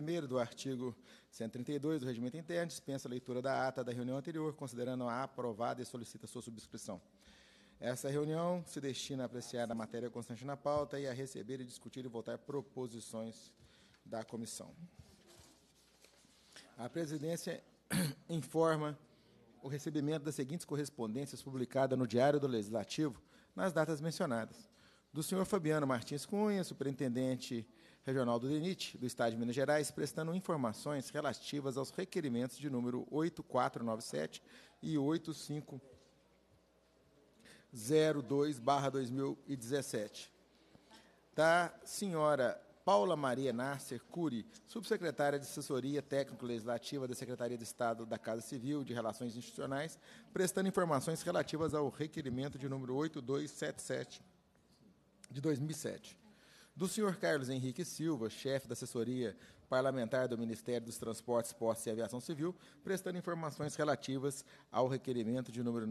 1 do artigo 132 do Regimento Interno dispensa a leitura da ata da reunião anterior, considerando-a aprovada e solicita sua subscrição. Essa reunião se destina a apreciar a matéria constante na pauta e a receber e discutir e votar proposições da comissão. A presidência informa o recebimento das seguintes correspondências publicadas no Diário do Legislativo nas datas mencionadas. Do senhor Fabiano Martins Cunha, superintendente Regional do DENIT, do Estado de Minas Gerais, prestando informações relativas aos requerimentos de número 8497 e 8502-2017. Da senhora Paula Maria Nasser Cury, subsecretária de Assessoria Técnico-Legislativa da Secretaria de Estado da Casa Civil de Relações Institucionais, prestando informações relativas ao requerimento de número 8277 de 2007 do senhor Carlos Henrique Silva, chefe da assessoria parlamentar do Ministério dos Transportes, Postos e Aviação Civil, prestando informações relativas ao requerimento de número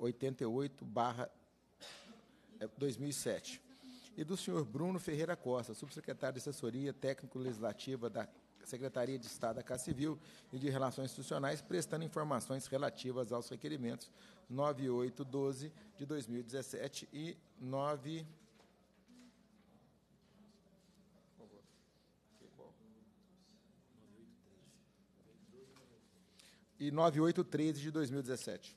9088-2007. É, e do senhor Bruno Ferreira Costa, subsecretário de Assessoria Técnico-Legislativa da Secretaria de Estado da Casa Civil e de Relações Institucionais, prestando informações relativas aos requerimentos 9812 de 2017 e 9 e 9813 de 2017.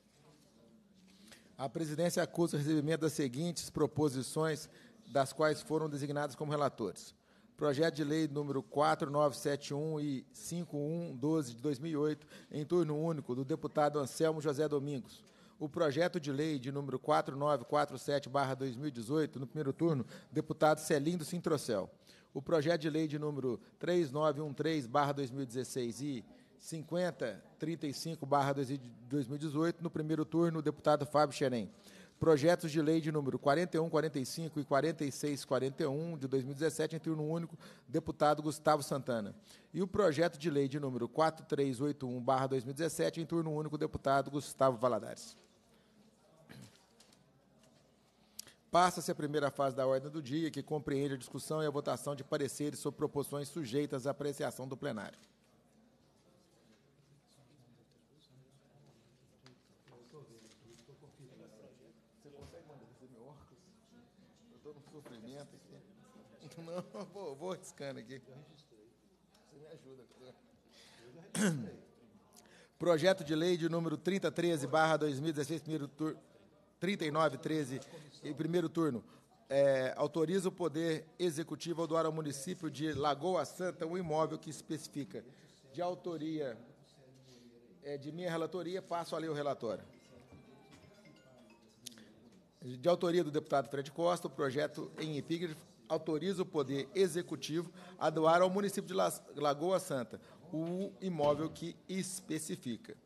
A presidência acusa o recebimento das seguintes proposições, das quais foram designadas como relatores. Projeto de lei número 4971 e 5112 de 2008, em turno único, do deputado Anselmo José Domingos. O projeto de lei de número 4947-2018, no primeiro turno, deputado Celindo Sintrocel. O projeto de lei de número 3913-2016 e 5035-2018, no primeiro turno, o deputado Fábio Xerém. Projetos de lei de número 41, 45 e 46, 41 de 2017, em turno único, deputado Gustavo Santana. E o projeto de lei de número 4381-2017, em turno único, deputado Gustavo Valadares. Passa-se a primeira fase da ordem do dia, que compreende a discussão e a votação de pareceres sobre proposições sujeitas à apreciação do plenário. não, vou, vou arriscando aqui. Você me ajuda. Projeto de lei de número 3013, barra 2016, primeiro turno. 3913, em primeiro turno. É, autoriza o Poder Executivo a doar ao município de Lagoa Santa um imóvel que especifica. De autoria é, de minha relatoria, passo a ler o relatório. De autoria do deputado Fred Costa, o projeto em epígrafe autoriza o Poder Executivo a doar ao município de Lagoa Santa o imóvel que especifica.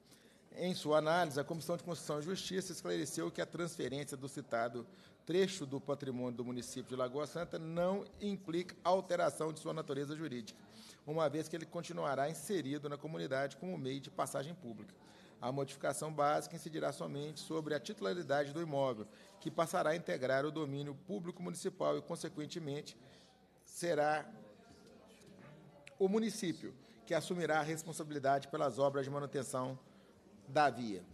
Em sua análise, a Comissão de Constituição e Justiça esclareceu que a transferência do citado trecho do patrimônio do município de Lagoa Santa não implica alteração de sua natureza jurídica, uma vez que ele continuará inserido na comunidade como meio de passagem pública. A modificação básica incidirá somente sobre a titularidade do imóvel, que passará a integrar o domínio público municipal e, consequentemente, será o município que assumirá a responsabilidade pelas obras de manutenção da via.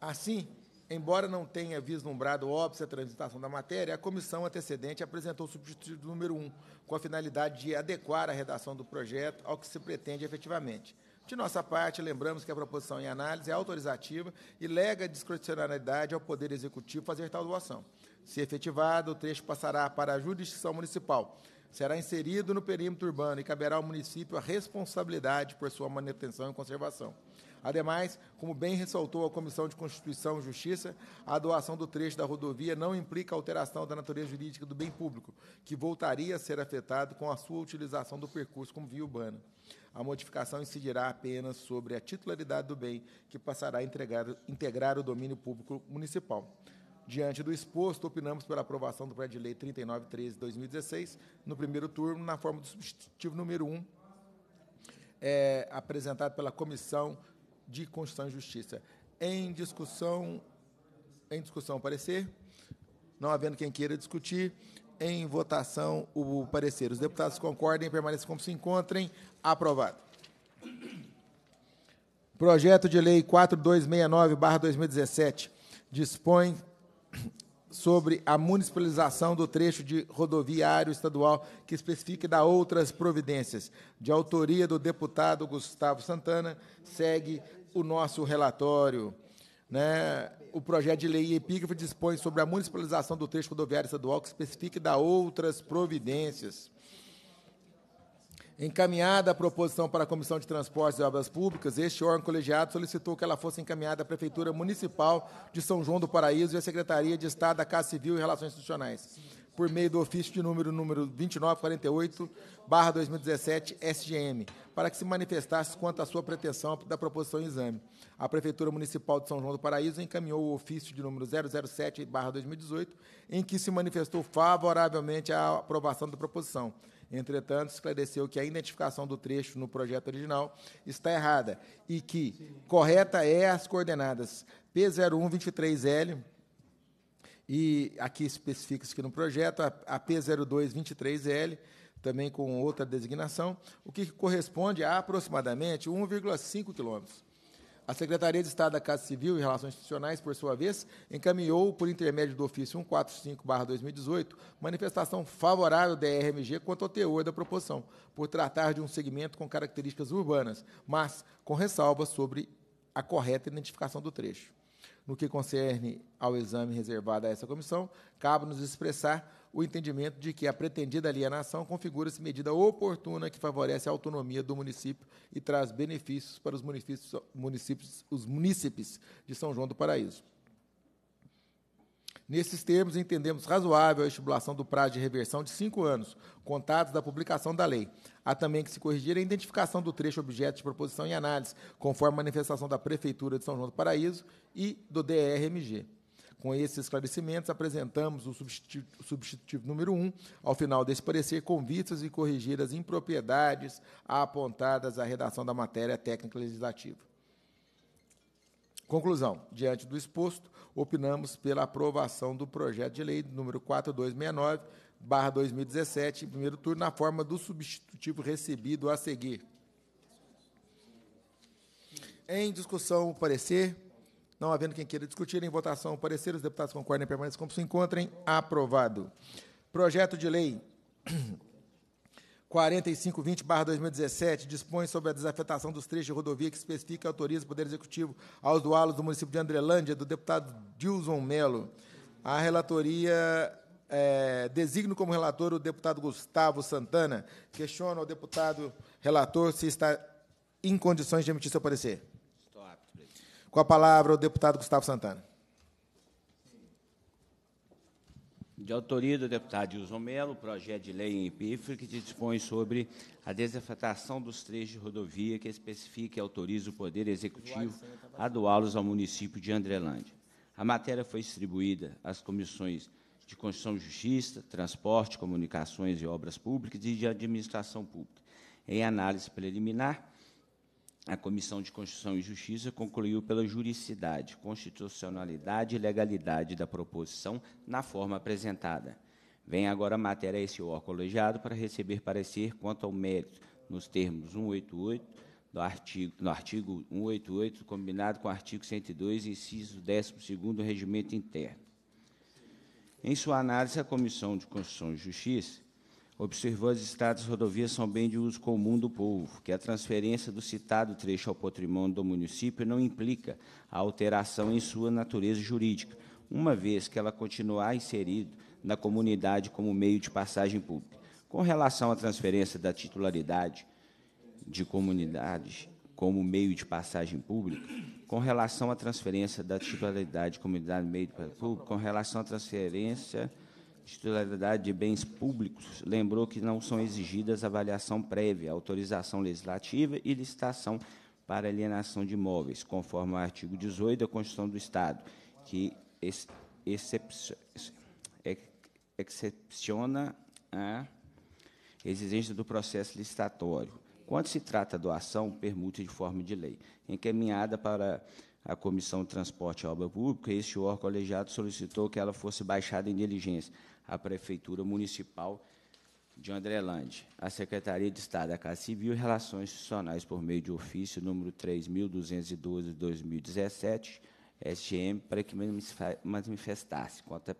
Assim, embora não tenha vislumbrado óbvio a transitação da matéria, a comissão antecedente apresentou o substituto número 1, com a finalidade de adequar a redação do projeto ao que se pretende efetivamente. De nossa parte, lembramos que a proposição em análise é autorizativa e lega discricionalidade ao Poder Executivo fazer tal doação. Se efetivado, o trecho passará para a jurisdição municipal, será inserido no perímetro urbano e caberá ao município a responsabilidade por sua manutenção e conservação. Ademais, como bem ressaltou a Comissão de Constituição e Justiça, a doação do trecho da rodovia não implica alteração da natureza jurídica do bem público, que voltaria a ser afetado com a sua utilização do percurso como via urbana. A modificação incidirá apenas sobre a titularidade do bem, que passará a integrar, integrar o domínio público municipal. Diante do exposto, opinamos pela aprovação do projeto de lei 3913-2016, no primeiro turno, na forma do substitutivo número 1, é, apresentado pela Comissão de Constituição e Justiça. Em discussão, em discussão, parecer. Não havendo quem queira discutir, em votação o parecer. Os deputados concordem, permaneçam como se encontrem. Aprovado. Projeto de Lei 4269-2017 dispõe sobre a municipalização do trecho de rodoviário estadual que especifica e dá outras providências. De autoria do deputado Gustavo Santana, segue o nosso relatório. Né? O projeto de lei epígrafe dispõe sobre a municipalização do trecho rodoviário estadual que especifica e dá outras providências. Encaminhada a proposição para a Comissão de Transportes e Obras Públicas, este órgão colegiado solicitou que ela fosse encaminhada à Prefeitura Municipal de São João do Paraíso e à Secretaria de Estado da Casa Civil e Relações Institucionais, por meio do ofício de número, número 2948-2017-SGM, para que se manifestasse quanto à sua pretensão da proposição em exame. A Prefeitura Municipal de São João do Paraíso encaminhou o ofício de número 007-2018, em que se manifestou favoravelmente à aprovação da proposição Entretanto, esclareceu que a identificação do trecho no projeto original está errada e que Sim. correta é as coordenadas P0123L e aqui especifica-se aqui no projeto a, a P0223L também com outra designação, o que corresponde a aproximadamente 1,5 quilômetros. A Secretaria de Estado da Casa Civil e Relações Institucionais, por sua vez, encaminhou, por intermédio do ofício 145-2018, manifestação favorável da RMG quanto ao teor da proposição, por tratar de um segmento com características urbanas, mas com ressalvas sobre a correta identificação do trecho. No que concerne ao exame reservado a essa comissão, cabe nos expressar o entendimento de que a pretendida alienação configura-se medida oportuna que favorece a autonomia do município e traz benefícios para os municípios, municípios, os munícipes de São João do Paraíso. Nesses termos, entendemos razoável a estipulação do prazo de reversão de cinco anos, contados da publicação da lei. Há também que se corrigir a identificação do trecho objeto de proposição e análise, conforme a manifestação da Prefeitura de São João do Paraíso e do DRMG. Com esses esclarecimentos, apresentamos o substitutivo, substitutivo número 1, ao final desse parecer, com vistas e corrigir as impropriedades apontadas à redação da matéria técnica legislativa. Conclusão. Diante do exposto, opinamos pela aprovação do projeto de lei número 4269, barra 2017, em primeiro turno, na forma do substitutivo recebido a seguir. Em discussão, o parecer. Não havendo quem queira discutir, em votação parecer, os deputados concordem e permaneçam como se encontrem. Aprovado. Projeto de Lei 4520-2017 dispõe sobre a desafetação dos trechos de rodovia que especifica e autoriza o Poder Executivo aos doalos do município de Andrelândia, do deputado Dilson Melo. A relatoria é, designo como relator o deputado Gustavo Santana. Questiono ao deputado relator se está em condições de emitir seu parecer. Com a palavra o deputado Gustavo Santana. De autoria do deputado Wilson Melo, projeto de lei em epígrafe que dispõe sobre a desafetação dos trechos de rodovia que especifica e autoriza o Poder Executivo a doá-los ao município de Andrelândia. A matéria foi distribuída às comissões de Constituição e Justiça, Transporte, Comunicações e Obras Públicas e de Administração Pública. Em análise preliminar, a Comissão de Constituição e Justiça concluiu pela juridicidade, constitucionalidade e legalidade da proposição na forma apresentada. Vem agora a matéria a esse órgão colegiado para receber parecer quanto ao mérito, nos termos 188 do artigo, no artigo 188, combinado com o artigo 102, inciso 12 do Regimento Interno. Em sua análise, a Comissão de Constituição e Justiça observou as estradas rodovias são bem de uso comum do povo, que a transferência do citado trecho ao patrimônio do município não implica a alteração em sua natureza jurídica, uma vez que ela continuar inserido na comunidade como meio de passagem pública. Com relação à transferência da titularidade de comunidades como meio de passagem pública, com relação à transferência da titularidade de comunidade meio de passagem pública, com relação à transferência titularidade de bens públicos, lembrou que não são exigidas avaliação prévia, autorização legislativa e licitação para alienação de imóveis, conforme o artigo 18 da Constituição do Estado, que excep excepciona a exigência do processo licitatório. Quando se trata doação, permute de forma de lei, encaminhada para a Comissão de Transporte e Obra Pública, este órgão colegiado solicitou que ela fosse baixada em diligência à Prefeitura Municipal de Andrelândia, à Secretaria de Estado da Casa Civil e Relações Institucionais, por meio de ofício número 3.212 de 2017, SGM, para que manifestasse quanto à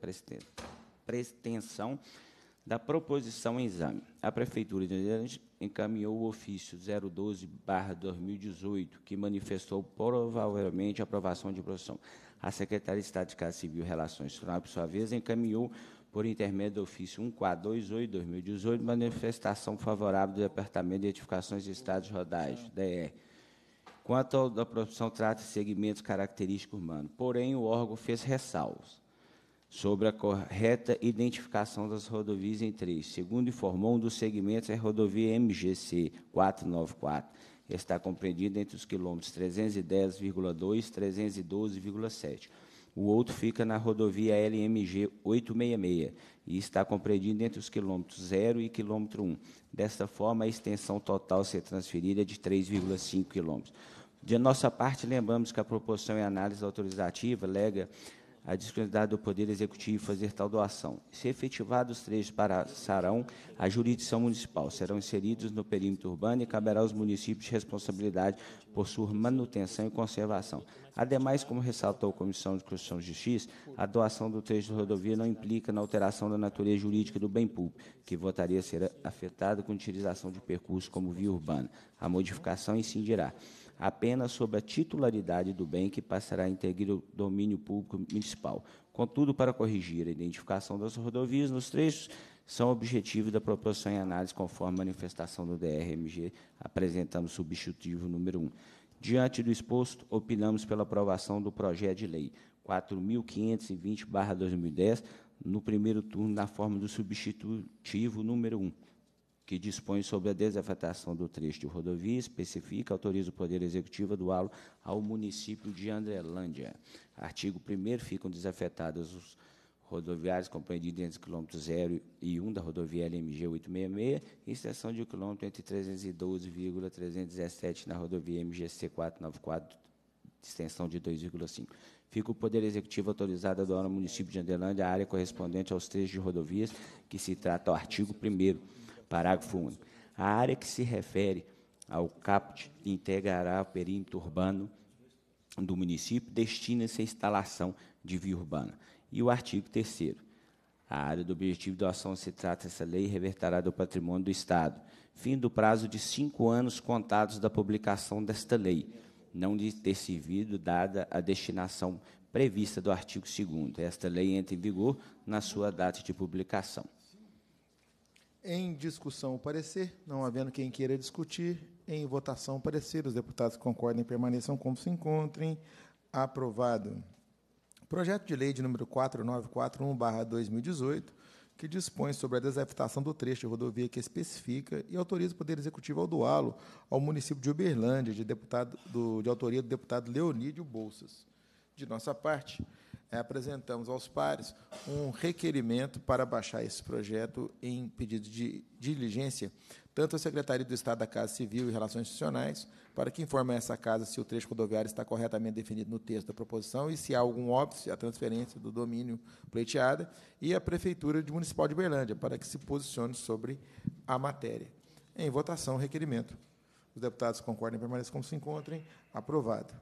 pretensão da proposição em exame. A Prefeitura de Minas encaminhou o ofício 012-2018, que manifestou provavelmente aprovação de proposição. A Secretaria de Estado de Casa Civil e Relações Estruturais, por sua vez, encaminhou, por intermédio do ofício 1428-2018, manifestação favorável do Departamento de Edificações de Estados Rodais, DR. Quanto à proposição trata de segmentos característicos humanos. Porém, o órgão fez ressalvas sobre a correta identificação das rodovias em três. Segundo informou, um dos segmentos é a rodovia MGC 494, que está compreendida entre os quilômetros 310,2 e 312,7. O outro fica na rodovia LMG 866 e está compreendido entre os quilômetros 0 e quilômetro 1. Desta forma, a extensão total a ser transferida é de 3,5 quilômetros. De nossa parte, lembramos que a proporção e análise autorizativa lega a disponibilidade do Poder Executivo fazer tal doação. Se efetivados, os trechos passarão à jurisdição municipal, serão inseridos no perímetro urbano e caberá aos municípios responsabilidade por sua manutenção e conservação. Ademais, como ressaltou a Comissão de Constituição e Justiça, a doação do trecho de rodovia não implica na alteração da natureza jurídica do bem público, que votaria a ser afetado com utilização de percurso como via urbana. A modificação incidirá apenas sobre a titularidade do bem que passará a integrar o domínio público municipal. Contudo, para corrigir a identificação das rodovias nos trechos, são objetivos da proporção em análise conforme manifestação do DRMG, o substitutivo número 1. Diante do exposto, opinamos pela aprovação do projeto de lei 4.520-2010, no primeiro turno, na forma do substitutivo número 1 que dispõe sobre a desafetação do trecho de rodovia, especifica, autoriza o Poder Executivo a doá-lo ao município de Andrelândia. Artigo 1 ficam desafetados os rodoviários compreendidos entre quilômetros 0 e 1 da rodovia LMG 866 extensão de um quilômetro entre 312,317 na rodovia MGC 494, extensão de 2,5. Fica o Poder Executivo autorizado a doar ao município de Andrelândia a área correspondente aos trechos de rodovias que se trata ao artigo 1 Parágrafo 1. A área que se refere ao CAPT integrará o perímetro urbano do município destina-se à instalação de via urbana. E o artigo 3 a área do objetivo da doação se trata essa lei reverterá do patrimônio do Estado. Fim do prazo de cinco anos contados da publicação desta lei, não de ter servido dada a destinação prevista do artigo 2 Esta lei entra em vigor na sua data de publicação. Em discussão, o parecer. Não havendo quem queira discutir, em votação, o parecer. Os deputados que concordem permaneçam como se encontrem. Aprovado. Projeto de lei de número 4941-2018, que dispõe sobre a desafetação do trecho de rodovia que especifica e autoriza o Poder Executivo ao doá-lo ao município de Uberlândia, de, deputado, do, de autoria do deputado Leonídio Bolsas. De nossa parte, né, apresentamos aos pares um requerimento para baixar esse projeto em pedido de diligência, tanto à Secretaria do Estado da Casa Civil e Relações Institucionais, para que informe a essa casa se o trecho rodoviário está corretamente definido no texto da proposição e se há algum óbvio à transferência do domínio pleiteada, e à Prefeitura de Municipal de Berlândia, para que se posicione sobre a matéria. Em votação, requerimento. Os deputados concordem e permaneçam como se encontrem. Aprovado.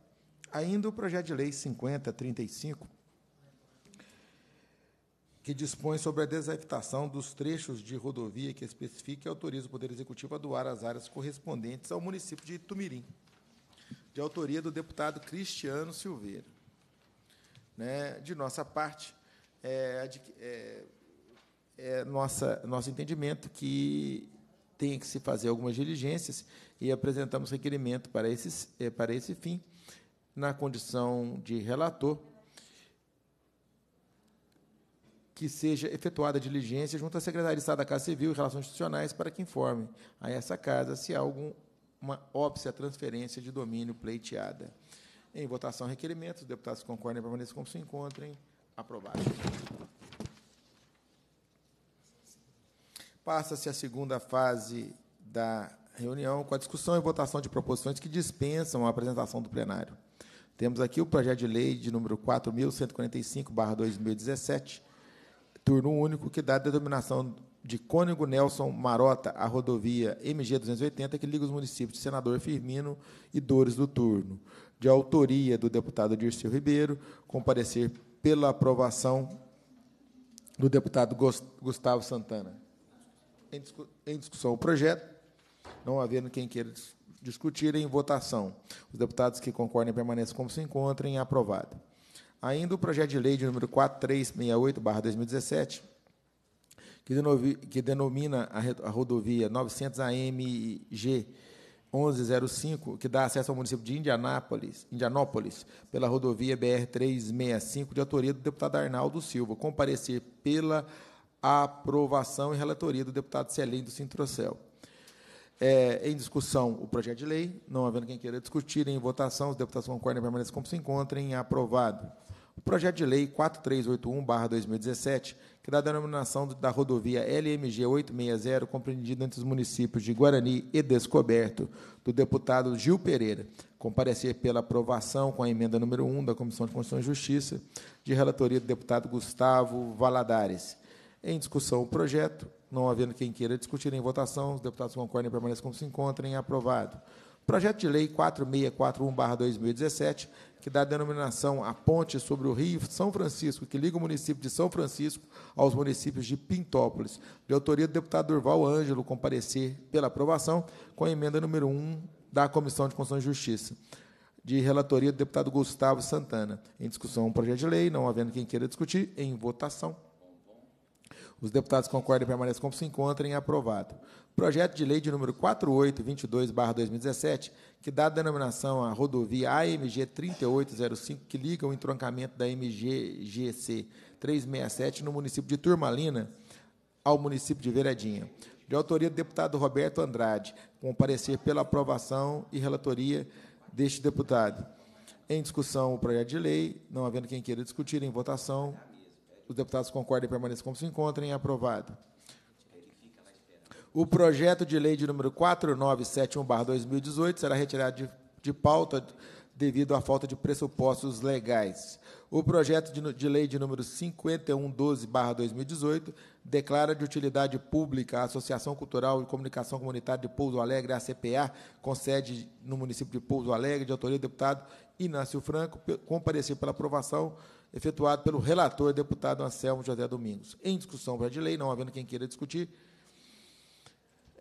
Ainda o projeto de lei 5035, que dispõe sobre a desafetação dos trechos de rodovia que especifica e autoriza o Poder Executivo a doar as áreas correspondentes ao município de Itumirim, de autoria do deputado Cristiano Silveira. Né, de nossa parte, é, é, é nossa, nosso entendimento que tem que se fazer algumas diligências e apresentamos requerimento para, esses, é, para esse fim, na condição de relator, que seja efetuada diligência junto à Secretaria de Estado da Casa Civil e Relações Institucionais para que informe a essa casa se há alguma óbvia à transferência de domínio pleiteada. Em votação, requerimento. Os deputados concordem e permaneçam como se encontrem. Aprovado. Passa-se a segunda fase da reunião com a discussão e votação de proposições que dispensam a apresentação do plenário. Temos aqui o projeto de lei de número 4.145, 2017, turno único, que dá a denominação de Cônego Nelson Marota à rodovia MG 280, que liga os municípios de Senador Firmino e Dores do Turno. De autoria do deputado Dirceu Ribeiro, comparecer pela aprovação do deputado Gustavo Santana. Em discussão o projeto, não havendo quem queira discutir, em votação. Os deputados que concordem permaneçam como se encontrem, aprovado. Ainda o projeto de lei de número 4368-2017, que, que denomina a, a rodovia 900 AMG 1105, que dá acesso ao município de Indianápolis, Indianópolis, pela rodovia BR-365, de autoria do deputado Arnaldo Silva, comparecer pela aprovação e relatoria do deputado Celim do Cintrocel. É, em discussão, o projeto de lei, não havendo quem queira discutir, em votação, os deputados concordam e permanecem como se encontrem, aprovado o projeto de lei 4381-2017, que dá a denominação da rodovia LMG 860, compreendida entre os municípios de Guarani e Descoberto, do deputado Gil Pereira, comparecer pela aprovação com a emenda número 1 da Comissão de Constituição e Justiça, de relatoria do deputado Gustavo Valadares. Em discussão o projeto, não havendo quem queira discutir em votação, os deputados concordem e permanecem como se encontrem, aprovado. Projeto de Lei 4641-2017, que dá a denominação à ponte sobre o Rio São Francisco, que liga o município de São Francisco aos municípios de Pintópolis, de autoria do deputado Durval Ângelo, comparecer pela aprovação com a emenda número 1 da Comissão de Constituição e Justiça, de relatoria do deputado Gustavo Santana. Em discussão, um projeto de lei, não havendo quem queira discutir, em votação. Os deputados concordam e permanecem como se encontrem. É aprovado projeto de lei de número 4822-2017, que dá denominação à rodovia AMG 3805, que liga o entroncamento da MGGC 367 no município de Turmalina ao município de Veredinha. De autoria do deputado Roberto Andrade, com parecer pela aprovação e relatoria deste deputado. Em discussão, o projeto de lei, não havendo quem queira discutir, em votação, os deputados concordem e permaneçam como se encontrem, é aprovado. O projeto de lei de número 4971-2018 será retirado de, de pauta devido à falta de pressupostos legais. O projeto de, de lei de número 5112-2018 declara de utilidade pública a Associação Cultural e Comunicação Comunitária de Pouso Alegre, ACPA, com sede no município de Pouso Alegre, de autoria do deputado Inácio Franco, comparecer pela aprovação efetuado pelo relator, deputado Anselmo José Domingos. Em discussão projeto de lei, não havendo quem queira discutir,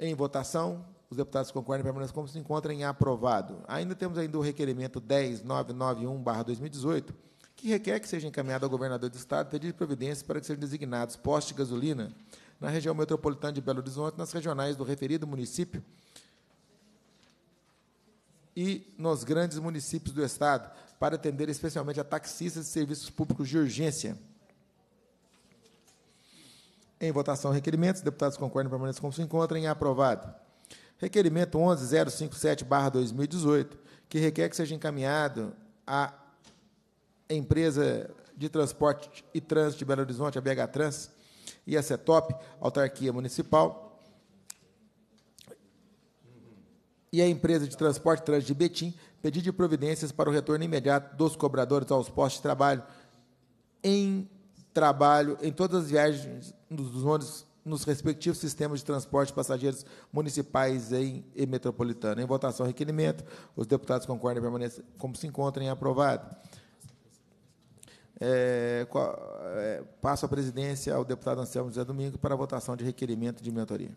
em votação, os deputados concordam e permanecem como se encontrem aprovado. Ainda temos ainda o requerimento 10991-2018, que requer que seja encaminhado ao governador do Estado pedir providências para que sejam designados postos de gasolina na região metropolitana de Belo Horizonte, nas regionais do referido município e nos grandes municípios do Estado, para atender especialmente a taxistas de serviços públicos de urgência. Em votação, requerimentos. Deputados concordam e permaneçam como se encontrem. Aprovado. Requerimento 11057-2018, que requer que seja encaminhado à empresa de transporte e trânsito de Belo Horizonte, a BH Trans, e a CETOP, autarquia municipal, e a empresa de transporte e trânsito de Betim, pedir de providências para o retorno imediato dos cobradores aos postos de trabalho em trabalho, em todas as viagens dos ônibus nos respectivos sistemas de transporte de passageiros municipais em, e metropolitano. Em votação, requerimento. Os deputados concordam e permanecem como se encontrem aprovado. É, qual, é, passo a presidência ao deputado Anselmo José Domingo para a votação de requerimento de mentoria.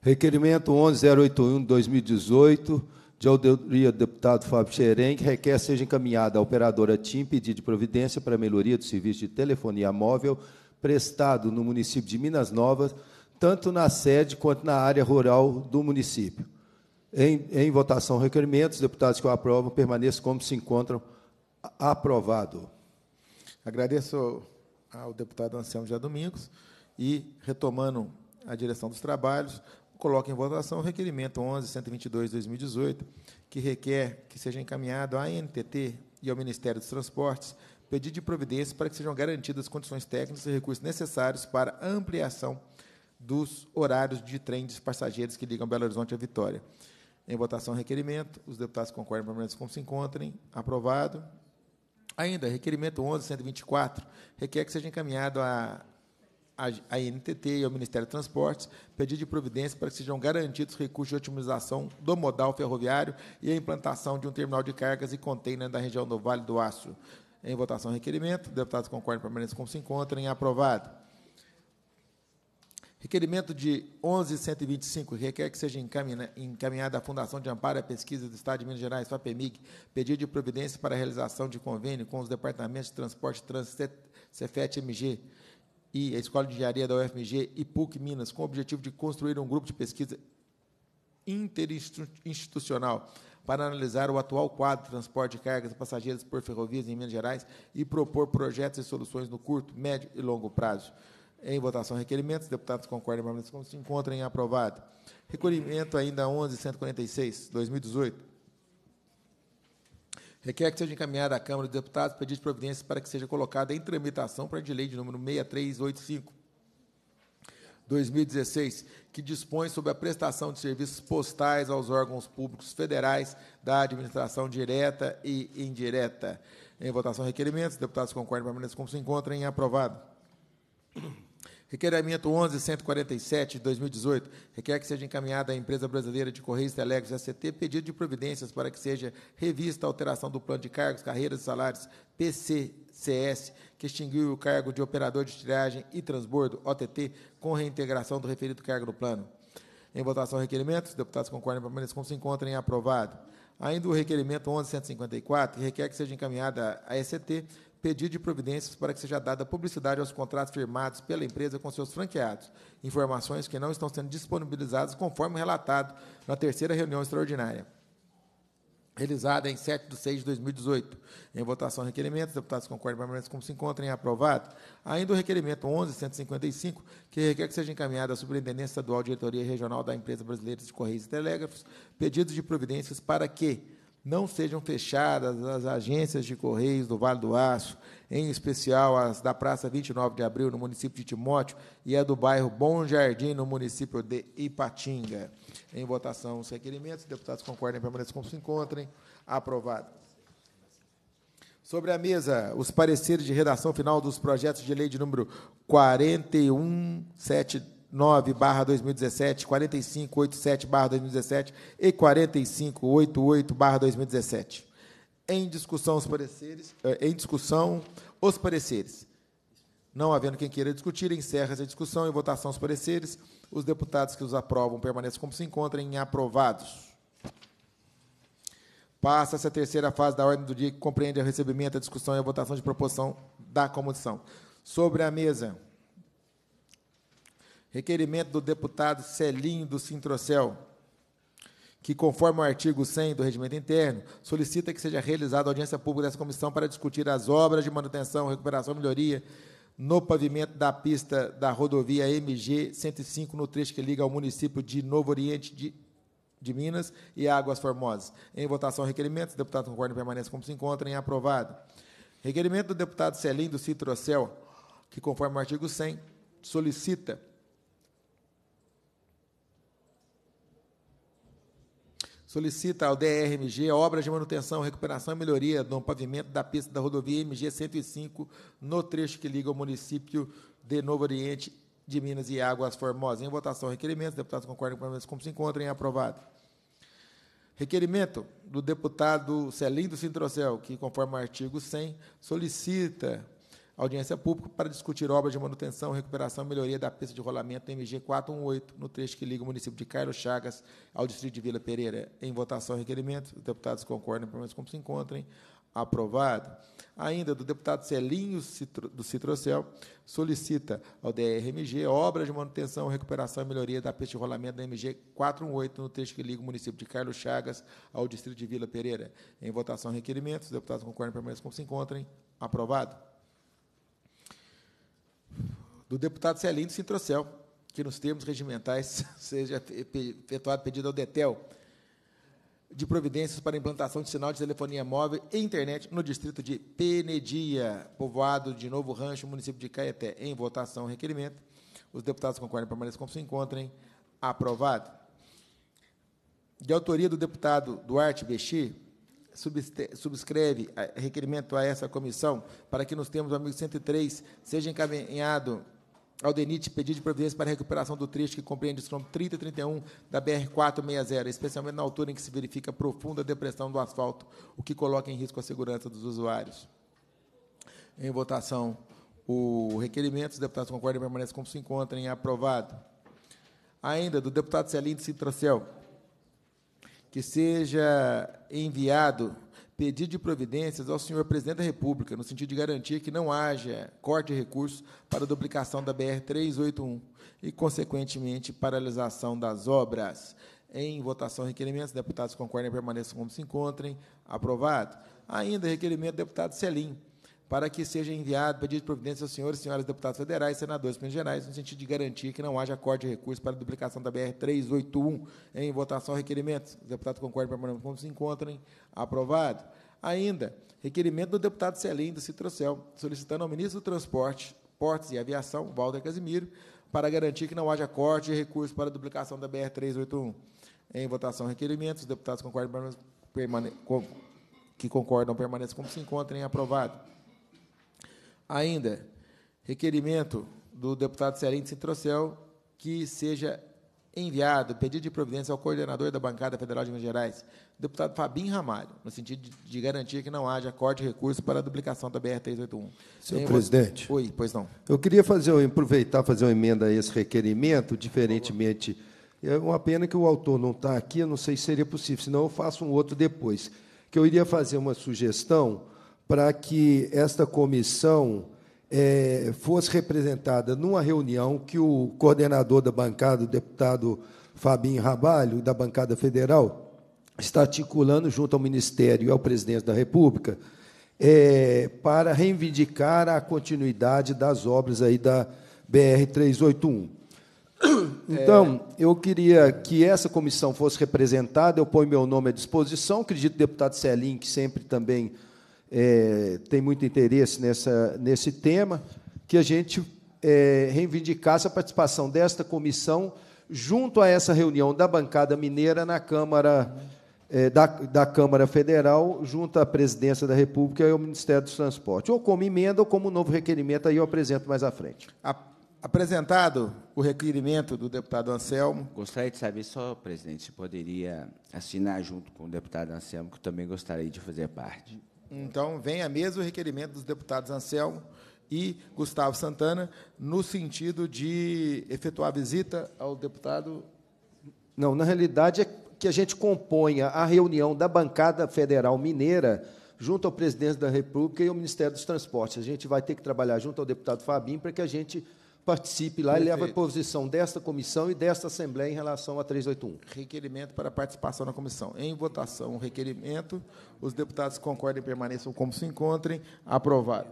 Requerimento 11081 de 2018, de autoria do deputado Fábio Xeren, que requer seja encaminhada à operadora TIM pedido de providência para a melhoria do serviço de telefonia móvel prestado no município de Minas Novas, tanto na sede quanto na área rural do município. Em, em votação, requerimentos, deputados que o aprovam permaneçam como se encontram aprovado. Agradeço ao deputado Anselmo de Domingos e, retomando a direção dos trabalhos, coloco em votação o requerimento 11.122/2018, que requer que seja encaminhado à ANTT e ao Ministério dos Transportes pedido de providência para que sejam garantidas as condições técnicas e recursos necessários para ampliação dos horários de trem de passageiros que ligam Belo Horizonte à Vitória. Em votação, requerimento. Os deputados concordam permanentes como se encontrem. Aprovado. Ainda, requerimento 11.124 requer que seja encaminhado à INTT e ao Ministério de Transportes pedido de providência para que sejam garantidos recursos de otimização do modal ferroviário e a implantação de um terminal de cargas e contêiner na região do Vale do Aço. Em votação, requerimento. Deputados concordam permaneçam como se encontrem. Aprovado. Requerimento de 11.125 requer que seja encaminhada à Fundação de Amparo à Pesquisa do Estado de Minas Gerais, FAPEMIG, pedido de providência para a realização de convênio com os Departamentos de Transporte Trans, CEFET-MG e a Escola de Engenharia da UFMG e PUC Minas, com o objetivo de construir um grupo de pesquisa interinstitucional para analisar o atual quadro de transporte de cargas e passageiros por ferrovias em Minas Gerais e propor projetos e soluções no curto, médio e longo prazo. Em votação, requerimentos. Deputados concordam como se encontrem aprovado. Recolhimento ainda 11.146, 2018. Requer que seja encaminhada à Câmara dos Deputados pedido de providências para que seja colocada em tramitação para a de lei de número 6385, 2016, que dispõe sobre a prestação de serviços postais aos órgãos públicos federais da administração direta e indireta. Em votação, requerimentos. Deputados concordam, permaneçam como se em Aprovado. Requerimento 11147 de 2018 requer que seja encaminhada à empresa brasileira de Correios Telegos ACT, pedido de providências para que seja revista a alteração do plano de cargos, carreiras e salários PC CS, que extinguiu o cargo de operador de tiragem e transbordo, OTT, com reintegração do referido cargo no plano. Em votação, requerimentos. Os deputados concordam para permanecer como se encontrem aprovado. Ainda o requerimento 1154 requer que seja encaminhada à ECT pedido de providências para que seja dada publicidade aos contratos firmados pela empresa com seus franqueados, informações que não estão sendo disponibilizadas conforme relatado na terceira reunião extraordinária realizada em 7 de 6 de 2018. Em votação, requerimento. deputados concordam permanecem como se encontrem. É aprovado. Ainda o requerimento 11.155, que requer que seja encaminhado à Superintendência Estadual de Diretoria Regional da Empresa Brasileira de Correios e Telégrafos, pedidos de providências para que não sejam fechadas as agências de Correios do Vale do Aço, em especial as da Praça 29 de Abril, no município de Timóteo, e a do bairro Bom Jardim, no município de Ipatinga. Em votação, os requerimentos. Deputados concordem, permaneçam como se encontrem. Aprovado. Sobre a mesa, os pareceres de redação final dos projetos de lei de número 4173. 9/2017, 4587/2017 e 4588/2017. Em discussão os pareceres, eh, em discussão os pareceres. Não havendo quem queira discutir, encerra-se a discussão e votação os pareceres. Os deputados que os aprovam permaneçam como se encontrem aprovados. Passa-se a terceira fase da ordem do dia, que compreende o recebimento, a discussão e a votação de proposição da comissão. Sobre a mesa, Requerimento do deputado Celinho do Sintrocel, que, conforme o artigo 100 do Regimento Interno, solicita que seja realizada audiência pública dessa comissão para discutir as obras de manutenção, recuperação e melhoria no pavimento da pista da rodovia MG 105, no trecho que liga ao município de Novo Oriente de, de Minas e Águas Formosas. Em votação, requerimentos. Deputado concorda e permanece como se encontra em aprovado. Requerimento do deputado Celinho do Citrocel, que, conforme o artigo 100, solicita solicita ao DRMG obras de manutenção, recuperação e melhoria do pavimento da pista da rodovia MG 105 no trecho que liga o município de Novo Oriente de Minas e Águas Formosas. Em votação, requerimento, Deputados concordam com o como se encontrem. É aprovado. Requerimento do deputado Celindo Cintrocel, que, conforme o artigo 100, solicita audiência pública para discutir obras de manutenção, recuperação e melhoria da pista de rolamento MG 418, no trecho que liga o município de Carlos Chagas ao distrito de Vila Pereira. Em votação, requerimento. Os deputados concordam, pelo menos como se encontrem. Aprovado. Ainda do deputado Celinho do Citrocel, solicita ao DRMG obras de manutenção, recuperação e melhoria da pista de rolamento da MG 418, no trecho que liga o município de Carlos Chagas ao distrito de Vila Pereira. Em votação, requerimentos. Os deputados concordam, permanecem como se encontrem. Aprovado do deputado Celinho Sintrocel, que nos termos regimentais seja efetuado pedido ao DETEL de providências para implantação de sinal de telefonia móvel e internet no distrito de Penedia, povoado de Novo Rancho, município de Caeté. Em votação, requerimento. Os deputados e permaneçam como se encontrem. Aprovado. De autoria do deputado Duarte Bexi, subscreve eh, requerimento a essa comissão para que nos termos do amigo 103 seja encaminhado ao DENIT pedido de providência para a recuperação do trecho que compreende o quilômetros 30 e 31 da BR-460, especialmente na altura em que se verifica a profunda depressão do asfalto, o que coloca em risco a segurança dos usuários. Em votação, o requerimento, os deputados concordam e permanecem como se encontrem, em aprovado. Ainda, do deputado Celine Citrocel, que seja enviado pedido de providências ao senhor presidente da República, no sentido de garantir que não haja corte de recursos para a duplicação da BR-381 e, consequentemente, paralisação das obras. Em votação, requerimentos, deputados concordem e permaneçam como se encontrem. Aprovado. Ainda, requerimento do deputado Selim para que seja enviado pedido de providência aos senhores e senhoras deputados federais, senadores e gerais, no sentido de garantir que não haja corte de recursos para a duplicação da BR 381 em votação requerimentos. Os deputados concordam permanente como se encontrem. Aprovado. Ainda, requerimento do deputado Celim do Citrocel, solicitando ao ministro do Transporte, Portos e Aviação, Walter Casimiro, para garantir que não haja corte de recursos para a duplicação da BR 381. Em votação requerimentos, os deputados concordam permane que concordam permaneçam como se encontrem. Aprovado. Ainda, requerimento do deputado cearense Trocel que seja enviado pedido de providência ao coordenador da bancada federal de Minas Gerais, deputado Fabinho Ramalho, no sentido de garantir que não haja corte de recurso para a duplicação da BR-381. Senhor Tem presidente. Oi, pois não. Eu queria fazer, aproveitar fazer uma emenda a esse requerimento, diferentemente... É uma pena que o autor não está aqui, eu não sei se seria possível, senão eu faço um outro depois. Que eu iria fazer uma sugestão para que esta comissão é, fosse representada numa reunião que o coordenador da bancada, o deputado Fabinho Rabalho, da bancada federal, está articulando junto ao Ministério e ao Presidente da República é, para reivindicar a continuidade das obras aí da BR-381. Então, é... eu queria que essa comissão fosse representada, eu ponho meu nome à disposição, acredito que o deputado Celim, que sempre também é, tem muito interesse nessa, nesse tema, que a gente é, reivindicasse a participação desta comissão junto a essa reunião da bancada mineira na Câmara é, da, da, Câmara Federal, junto à Presidência da República e ao Ministério dos Transportes, ou como emenda ou como novo requerimento, aí eu apresento mais à frente. A, apresentado o requerimento do deputado Anselmo. Gostaria de saber só, presidente, se poderia assinar junto com o deputado Anselmo, que também gostaria de fazer parte. Então, vem a mesmo requerimento dos deputados Anselmo e Gustavo Santana, no sentido de efetuar visita ao deputado. Não, na realidade é que a gente componha a reunião da bancada federal mineira junto ao presidente da República e ao Ministério dos Transportes. A gente vai ter que trabalhar junto ao deputado Fabim para que a gente participe lá Perfeito. e leve a posição desta comissão e desta Assembleia em relação a 381. Requerimento para participação na comissão. Em votação, o requerimento. Os deputados concordem e permaneçam como se encontrem. Aprovado.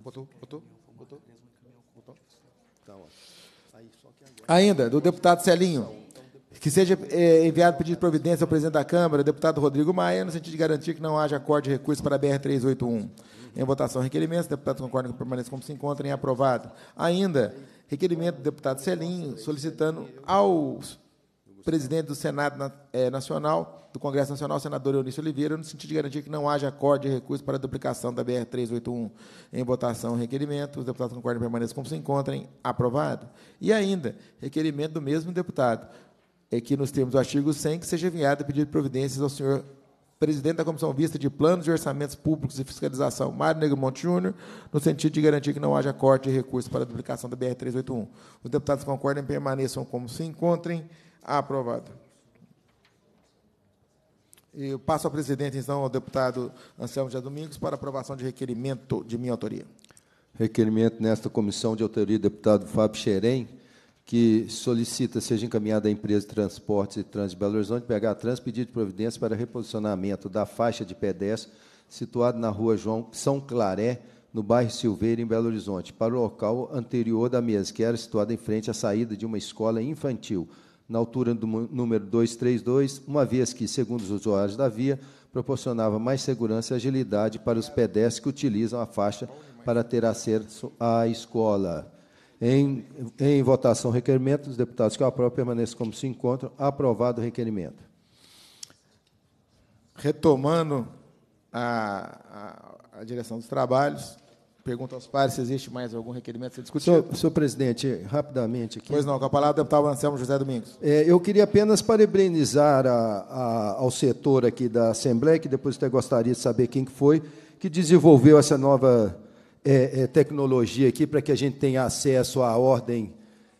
Botou? Botou? Botou? Tá Ainda, do deputado Celinho. Que seja é, enviado pedido de providência ao presidente da Câmara, deputado Rodrigo Maia, no sentido de garantir que não haja acordo de recurso para a BR 381. Em votação, requerimentos. Deputados concordam que permaneçam como se encontra Em aprovado. Ainda, requerimento do deputado Celinho, solicitando ao presidente do Senado é, Nacional, do Congresso Nacional, senador Eunício Oliveira, no sentido de garantir que não haja acordo de recurso para a duplicação da BR-381 em votação requerimento. Os deputados concordam e permaneçam como se encontrem. Aprovado. E ainda, requerimento do mesmo deputado, é que nos termos do artigo 100, que seja enviado pedido de providências ao senhor presidente da Comissão Vista de Planos e Orçamentos Públicos e Fiscalização, Mário Negro Monte Júnior, no sentido de garantir que não haja corte de recursos para a duplicação da BR-381. Os deputados concordem, permaneçam como se encontrem. Aprovado. Eu passo ao presidente, então, ao deputado Anselmo de Domingos, para aprovação de requerimento de minha autoria. Requerimento nesta comissão de autoria deputado Fábio Xerém, que solicita seja encaminhada à empresa de transportes e trans de Belo Horizonte, BH Trans, pedido de providência para reposicionamento da faixa de pedestre situada na rua João São Claré, no bairro Silveira, em Belo Horizonte, para o local anterior da mesa, que era situada em frente à saída de uma escola infantil, na altura do número 232, uma vez que, segundo os usuários da via, proporcionava mais segurança e agilidade para os pedestres que utilizam a faixa para ter acesso à escola. Em, em votação, requerimento dos deputados que eu aprovo permaneça como se encontram. Aprovado o requerimento. Retomando a, a, a direção dos trabalhos, pergunta aos pares se existe mais algum requerimento a ser discutido. Senhor, senhor presidente, rapidamente aqui. Pois não, com a palavra, deputado Anselmo José Domingos. É, eu queria apenas parabenizar a, a, ao setor aqui da Assembleia, que depois até gostaria de saber quem que foi, que desenvolveu essa nova é, é, tecnologia aqui para que a gente tenha acesso à ordem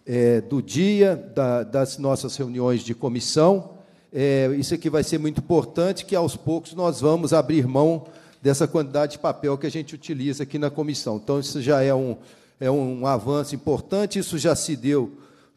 é, do dia, da, das nossas reuniões de comissão. É, isso aqui vai ser muito importante, que aos poucos nós vamos abrir mão dessa quantidade de papel que a gente utiliza aqui na comissão. Então, isso já é um, é um avanço importante, isso já se deu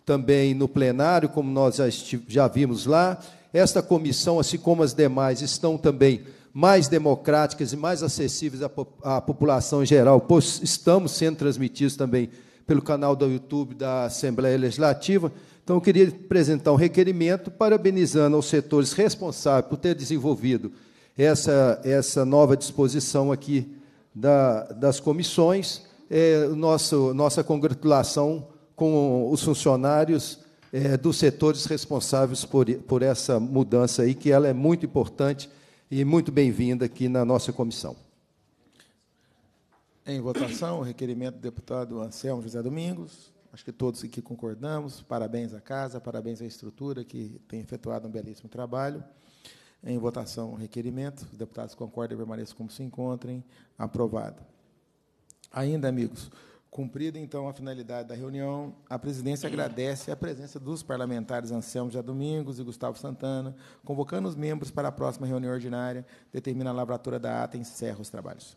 também no plenário, como nós já, já vimos lá. Esta comissão, assim como as demais, estão também mais democráticas e mais acessíveis à, po à população em geral, pois estamos sendo transmitidos também pelo canal do YouTube da Assembleia Legislativa. Então, eu queria apresentar um requerimento parabenizando aos setores responsáveis por ter desenvolvido essa, essa nova disposição aqui da, das comissões, é, nosso, nossa congratulação com os funcionários é, dos setores responsáveis por, por essa mudança aí, que ela é muito importante e muito bem-vinda aqui na nossa comissão. Em votação, o requerimento do deputado Anselmo José Domingos. Acho que todos aqui concordamos. Parabéns à casa, parabéns à estrutura que tem efetuado um belíssimo trabalho. Em votação, o requerimento. Os deputados concordam e permaneçam como se encontrem. Aprovado. Ainda, amigos, Cumprida, então, a finalidade da reunião, a presidência agradece a presença dos parlamentares Anselmo A. Domingos e Gustavo Santana, convocando os membros para a próxima reunião ordinária, determina a lavratura da ata e encerra os trabalhos.